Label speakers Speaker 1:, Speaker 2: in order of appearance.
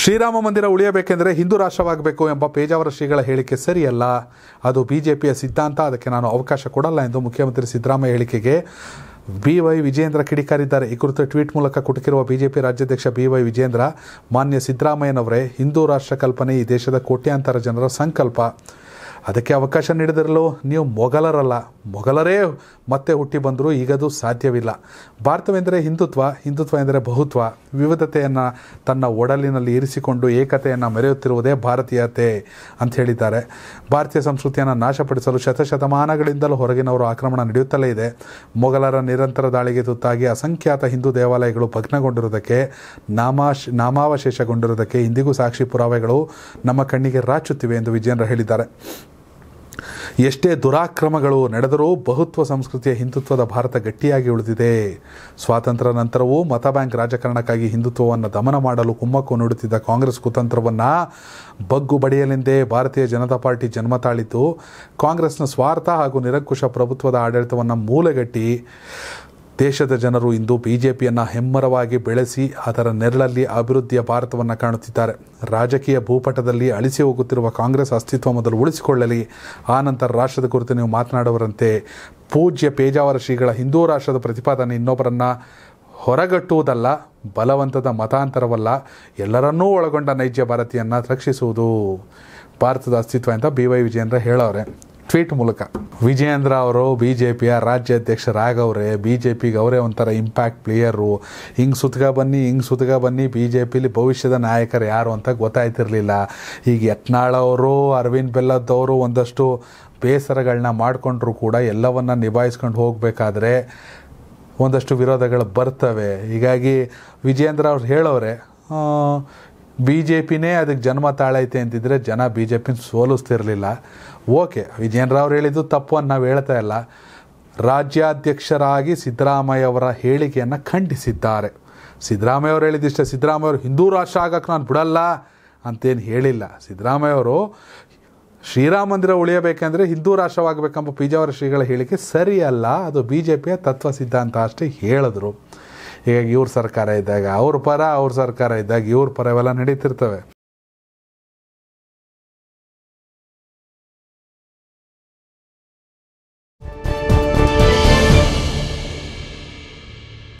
Speaker 1: ಶ್ರೀರಾಮ ಮಂದಿರ ಉಳಿಯಬೇಕೆಂದರೆ ಹಿಂದೂ ರಾಷ್ಟ್ರವಾಗಬೇಕು ಎಂಬ ಪೇಜಾವರ ಶ್ರೀಗಳ ಹೇಳಿಕೆ ಸರಿಯಲ್ಲ ಅದು ಬಿ ಜೆ ಪಿಯ ಸಿದ್ಧಾಂತ ಅದಕ್ಕೆ ನಾನು ಅವಕಾಶ ಕೊಡಲ್ಲ ಎಂದು ಮುಖ್ಯಮಂತ್ರಿ ಸಿದ್ದರಾಮಯ್ಯ ಹೇಳಿಕೆಗೆ ಬಿ ವೈ ವಿಜೇಂದ್ರ ಕಿಡಿಕಾರಿದ್ದಾರೆ ಈ ಕುರಿತು ಟ್ವೀಟ್ ಮೂಲಕ ಕುಟುಕಿರುವ ಬಿಜೆಪಿ ರಾಜ್ಯಾಧ್ಯಕ್ಷ ಬಿ ವೈ ವಿಜೇಂದ್ರ ಮಾನ್ಯ ಸಿದ್ದರಾಮಯ್ಯನವರೇ ಹಿಂದೂ ರಾಷ್ಟ್ರ ಕಲ್ಪನೆ ಈ ದೇಶದ ಕೋಟ್ಯಾಂತರ ಜನರ ಸಂಕಲ್ಪ ಅದಕ್ಕೆ ಅವಕಾಶ ನೀಡಿದರಲ್ಲೂ ನೀವು ಮೊಘಲರಲ್ಲ ಮೊಘಲರೇ ಮತ್ತೆ ಹುಟ್ಟಿ ಬಂದರೂ ಈಗದು ಸಾಧ್ಯವಿಲ್ಲ ಭಾರತವೆಂದರೆ ಹಿಂದುತ್ವ ಹಿಂದುತ್ವ ಎಂದರೆ ಬಹುತ್ವ ವಿವಿಧತೆಯನ್ನು ತನ್ನ ಒಡಲಿನಲ್ಲಿ ಇರಿಸಿಕೊಂಡು ಏಕತೆಯನ್ನು ಮೆರೆಯುತ್ತಿರುವುದೇ ಭಾರತೀಯತೆ ಅಂತ ಹೇಳಿದ್ದಾರೆ ಭಾರತೀಯ ಸಂಸ್ಕೃತಿಯನ್ನು ನಾಶಪಡಿಸಲು ಶತಶತಮಾನಗಳಿಂದಲೂ ಹೊರಗಿನವರು ಆಕ್ರಮಣ ನಡೆಯುತ್ತಲೇ ಇದೆ ಮೊಘಲರ ನಿರಂತರ ದಾಳಿಗೆ ತುತ್ತಾಗಿ ಅಸಂಖ್ಯಾತ ಹಿಂದೂ ದೇವಾಲಯಗಳು ಭಗ್ನಗೊಂಡಿರುವುದಕ್ಕೆ ನಾಮಾಶ್ ನಾಮಾವಶೇಷಗೊಂಡಿರುವುದಕ್ಕೆ ಇಂದಿಗೂ ಸಾಕ್ಷಿ ಪುರಾವೆಗಳು ನಮ್ಮ ಕಣ್ಣಿಗೆ ರಾಚುತ್ತಿವೆ ಎಂದು ವಿಜಯೇಂದ್ರ ಹೇಳಿದ್ದಾರೆ ಎಷ್ಟೇ ದುರಾಕ್ರಮಗಳು ನಡೆದರೂ ಬಹುತ್ವ ಸಂಸ್ಕೃತಿಯ ಹಿಂದುತ್ವದ ಭಾರತ ಗಟ್ಟಿಯಾಗಿ ಉಳಿದಿದೆ ಸ್ವಾತಂತ್ರ್ಯ ನಂತರವೂ ಮತ ಬ್ಯಾಂಕ್ ರಾಜಕಾರಣಕ್ಕಾಗಿ ಹಿಂದುತ್ವವನ್ನು ದಮನ ಮಾಡಲು ಕುಮ್ಮಕ್ಕು ನೀಡುತ್ತಿದ್ದ ಕಾಂಗ್ರೆಸ್ ಕುತಂತ್ರವನ್ನು ಬಗ್ಗು ಬಡಿಯಲೆಂದೇ ಭಾರತೀಯ ಜನತಾ ಪಾರ್ಟಿ ಜನ್ಮ ಕಾಂಗ್ರೆಸ್ನ ಸ್ವಾರ್ಥ ಹಾಗೂ ನಿರಂಕುಶ ಪ್ರಭುತ್ವದ ಆಡಳಿತವನ್ನು ಮೂಲೆಗಟ್ಟಿ ದೇಶದ ಜನರು ಇಂದು ಪಿಯನ್ನು ಹೆಮ್ಮರವಾಗಿ ಬೆಳೆಸಿ ಅದರ ನೆರಳಲ್ಲಿ ಅಭಿವೃದ್ಧಿಯ ಭಾರತವನ್ನು ಕಾಣುತ್ತಿದ್ದಾರೆ ರಾಜಕೀಯ ಭೂಪಟದಲ್ಲಿ ಅಳಿಸಿ ಹೋಗುತ್ತಿರುವ ಕಾಂಗ್ರೆಸ್ ಅಸ್ತಿತ್ವ ಮೊದಲು ಉಳಿಸಿಕೊಳ್ಳಲಿ ಆನಂತರ ರಾಷ್ಟ್ರದ ಕುರಿತು ನೀವು ಮಾತನಾಡುವರಂತೆ ಪೂಜ್ಯ ಪೇಜಾವರ ಶ್ರೀಗಳ ಹಿಂದೂ ರಾಷ್ಟ್ರದ ಪ್ರತಿಪಾದನೆ ಇನ್ನೊಬ್ಬರನ್ನು ಹೊರಗಟ್ಟುವುದಲ್ಲ ಬಲವಂತದ ಮತಾಂತರವಲ್ಲ ಎಲ್ಲರನ್ನೂ ಒಳಗೊಂಡ ನೈಜ ಭಾರತೀಯನ್ನು ರಕ್ಷಿಸುವುದು ಭಾರತದ ಅಸ್ತಿತ್ವ ಅಂತ ಬಿ ವೈ ವಿಜಯೇಂದ್ರ ಹೇಳೋರೆ ಟ್ವೀಟ್ ಮೂಲಕ ವಿಜಯೇಂದ್ರ ಅವರು ಬಿ ಜೆ ಪಿಯ ರಾಜ್ಯಾಧ್ಯಕ್ಷರಾಗವ್ರೆ ಬಿ ಜೆ ಪಿಗೆ ಅವರೇ ಒಂಥರ ಇಂಪ್ಯಾಕ್ಟ್ ಪ್ಲೇಯರು ಹಿಂಗೆ ಸುತ್ಕ ಬನ್ನಿ ಹಿಂಗೆ ಸುತ್ಕ ಬನ್ನಿ ಬಿ ಜೆ ಪಿಲಿ ಭವಿಷ್ಯದ ನಾಯಕರು ಯಾರು ಅಂತ ಗೊತ್ತಾಯ್ತಿರಲಿಲ್ಲ ಈಗ ಯತ್ನಾಳವರು ಅವರು ಅರವಿಂದ್ ಬೆಲ್ಲದವರು ಒಂದಷ್ಟು ಬೇಸರಗಳನ್ನ ಮಾಡಿಕೊಂಡ್ರು ಕೂಡ ಎಲ್ಲವನ್ನು ನಿಭಾಯಿಸ್ಕೊಂಡು ಹೋಗಬೇಕಾದ್ರೆ ಒಂದಷ್ಟು ವಿರೋಧಗಳು ಬರ್ತವೆ ಹೀಗಾಗಿ ವಿಜಯೇಂದ್ರ ಅವ್ರು ಹೇಳೋರೆ ಬಿ ಜೆ ಪಿನೇ ಅದಕ್ಕೆ ಜನ್ಮ ತಾಳೈತೆ ಅಂತಿದ್ರೆ ಜನ ಬಿ ಜೆ ಪಿನ ಸೋಲಿಸ್ತಿರಲಿಲ್ಲ ಓಕೆ ವಿಜಯನರಾವ್ರು ಹೇಳಿದ್ದು ತಪ್ಪು ಅಂತ ನಾವು ಹೇಳ್ತಾ ಇಲ್ಲ ರಾಜ್ಯಾಧ್ಯಕ್ಷರಾಗಿ ಸಿದ್ದರಾಮಯ್ಯ ಅವರ ಹೇಳಿಕೆಯನ್ನು ಖಂಡಿಸಿದ್ದಾರೆ ಸಿದ್ದರಾಮಯ್ಯ ಅವರು ಹೇಳಿದ್ದಿಷ್ಟೇ ಸಿದ್ದರಾಮಯ್ಯ ಅವರು ಹಿಂದೂ ರಾಷ್ಟ್ರ ಆಗಕ್ಕೆ ನಾನು ಬಿಡಲ್ಲ ಅಂತೇನು ಹೇಳಿಲ್ಲ ಸಿದ್ದರಾಮಯ್ಯ ಅವರು ಮಂದಿರ ಉಳಿಯಬೇಕೆಂದರೆ ಹಿಂದೂ ರಾಷ್ಟ್ರವಾಗಬೇಕೆಂಬ ಪಿಜಾವರ ಶ್ರೀಗಳ ಹೇಳಿಕೆ ಸರಿಯಲ್ಲ ಅದು ಬಿ ಜೆ ಪಿಯ ತತ್ವ ಸಿದ್ಧಾಂತ ಅಷ್ಟೇ ಹೇಳಿದ್ರು ಹೀಗಾಗಿ ಇವ್ರ ಸರ್ಕಾರ ಇದ್ದಾಗ ಅವ್ರ ಪರ ಅವ್ರ ಸರ್ಕಾರ ಇದ್ದಾಗ ಇವ್ರ ಪರ ಇವೆಲ್ಲ ನಡೀತಿರ್ತವೆ